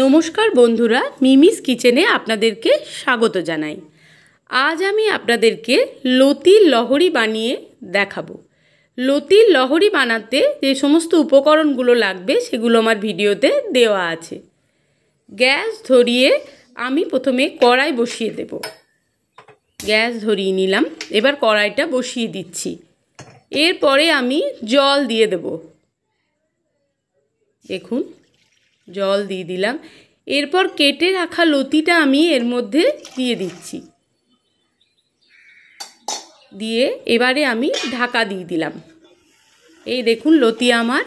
নমস্কার বন্ধুরা মিমিস কিচেনে আপনাদেরকে স্বাগত জানাই আজ আমি আপনাদেরকে লতির লহরি বানিয়ে দেখাবো লতির লহরি বানাতে যে সমস্ত উপকরণগুলো লাগবে সেগুলো আমার ভিডিওতে দেওয়া আছে গ্যাস ধরিয়ে আমি প্রথমে কড়াই বসিয়ে দেব গ্যাস ধরিয়ে নিলাম এবার কড়াইটা বসিয়ে দিচ্ছি এরপরে আমি জল দিয়ে দেব দেখুন জল দিয়ে দিলাম এরপর কেটে রাখা লতিটা আমি এর মধ্যে দিয়ে দিচ্ছি দিয়ে এবারে আমি ঢাকা দিয়ে দিলাম এই দেখুন লতি আমার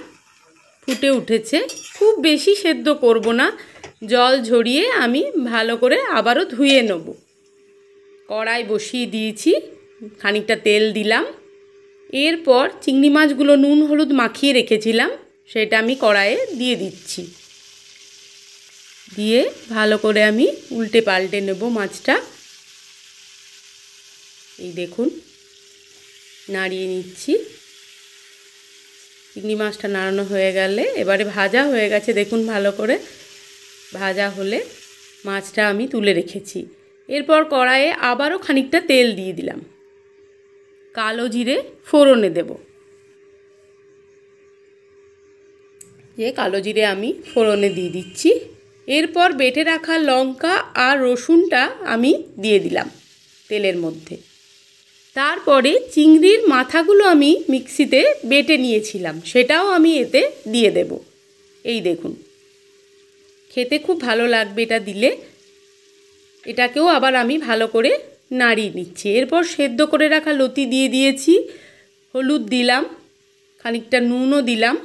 ফুটে উঠেছে খুব বেশি সেদ্ধ করব না জল ঝরিয়ে আমি ভালো করে আবারও ধুয়ে নেব কড়াই বসিয়ে দিয়েছি খানিকটা তেল দিলাম এরপর চিংড়ি মাছগুলো নুন হলুদ মাখিয়ে রেখেছিলাম সেটা আমি কড়াইয়ে দিয়ে দিচ্ছি দিয়ে ভালো করে আমি উল্টে পাল্টে নেব মাছটা এই দেখুন নাড়িয়ে নিচ্ছি চিংড়ি মাছটা নাড়ানো হয়ে গেলে এবারে ভাজা হয়ে গেছে দেখুন ভালো করে ভাজা হলে মাছটা আমি তুলে রেখেছি এরপর কড়াইয়ে আবারও খানিকটা তেল দিয়ে দিলাম কালো জিরে ফোড়নে দেব যে কালো জিরে আমি ফোড়নে দিয়ে দিচ্ছি এরপর বেটে রাখা লঙ্কা আর রসুনটা আমি দিয়ে দিলাম তেলের মধ্যে তারপরে চিংড়ির মাথাগুলো আমি মিক্সিতে বেটে নিয়েছিলাম সেটাও আমি এতে দিয়ে দেব এই দেখুন খেতে খুব ভালো লাগবে এটা দিলে এটাকেও আবার আমি ভালো করে নাড়িয়ে নিচ্ছি এরপর সেদ্ধ করে রাখা লতি দিয়ে দিয়েছি হলুদ দিলাম খানিকটা নুনও দিলাম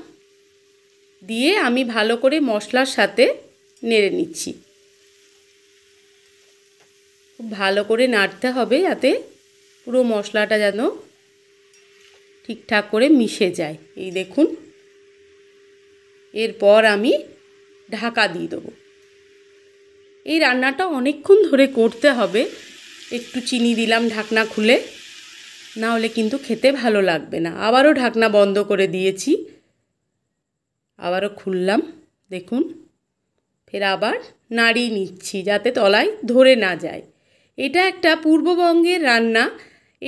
দিয়ে আমি ভালো করে মশলার সাথে নেড়ে নিচ্ছি খুব ভালো করে নাড়তে হবে যাতে পুরো মশলাটা যেন ঠিকঠাক করে মিশে যায় এই দেখুন এরপর আমি ঢাকা দিয়ে দেবো এই রান্নাটা অনেকক্ষণ ধরে করতে হবে একটু চিনি দিলাম ঢাকনা খুলে না হলে কিন্তু খেতে ভালো লাগবে না আবারও ঢাকনা বন্ধ করে দিয়েছি আবারও খুললাম দেখুন ফের আবার নাড়িয়ে নিচ্ছি যাতে তলায় ধরে না যায় এটা একটা পূর্ববঙ্গের রান্না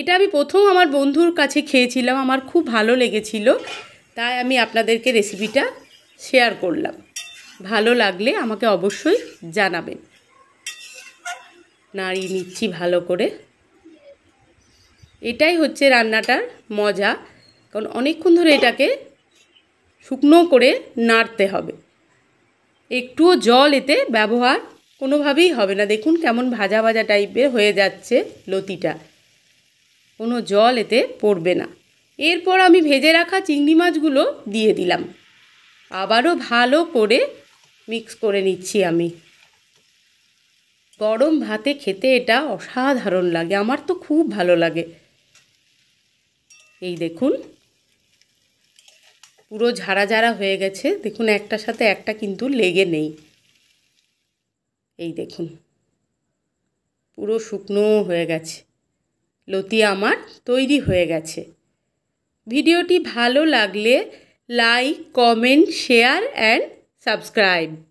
এটা আমি প্রথম আমার বন্ধুর কাছে খেয়েছিলাম আমার খুব ভালো লেগেছিল তাই আমি আপনাদেরকে রেসিপিটা শেয়ার করলাম ভালো লাগলে আমাকে অবশ্যই জানাবেন নাড়িয়ে নিচ্ছি ভালো করে এটাই হচ্ছে রান্নাটার মজা কারণ অনেকক্ষণ ধরে এটাকে শুকনো করে নাড়তে হবে একটুও জল এতে ব্যবহার কোনোভাবেই হবে না দেখুন কেমন ভাজা ভাজা টাইপের হয়ে যাচ্ছে লতিটা কোনো জল এতে পড়বে না এরপর আমি ভেজে রাখা চিংড়ি মাছগুলো দিয়ে দিলাম আবারও ভালো করে মিক্স করে নিচ্ছি আমি গরম ভাতে খেতে এটা অসাধারণ লাগে আমার তো খুব ভালো লাগে এই দেখুন পুরো ঝাড়া ঝাড়া হয়ে গেছে দেখুন একটার সাথে একটা কিন্তু লেগে নেই এই দেখুন পুরো শুকনো হয়ে গেছে লতি আমার তৈরি হয়ে গেছে ভিডিওটি ভালো লাগলে like comment share and subscribe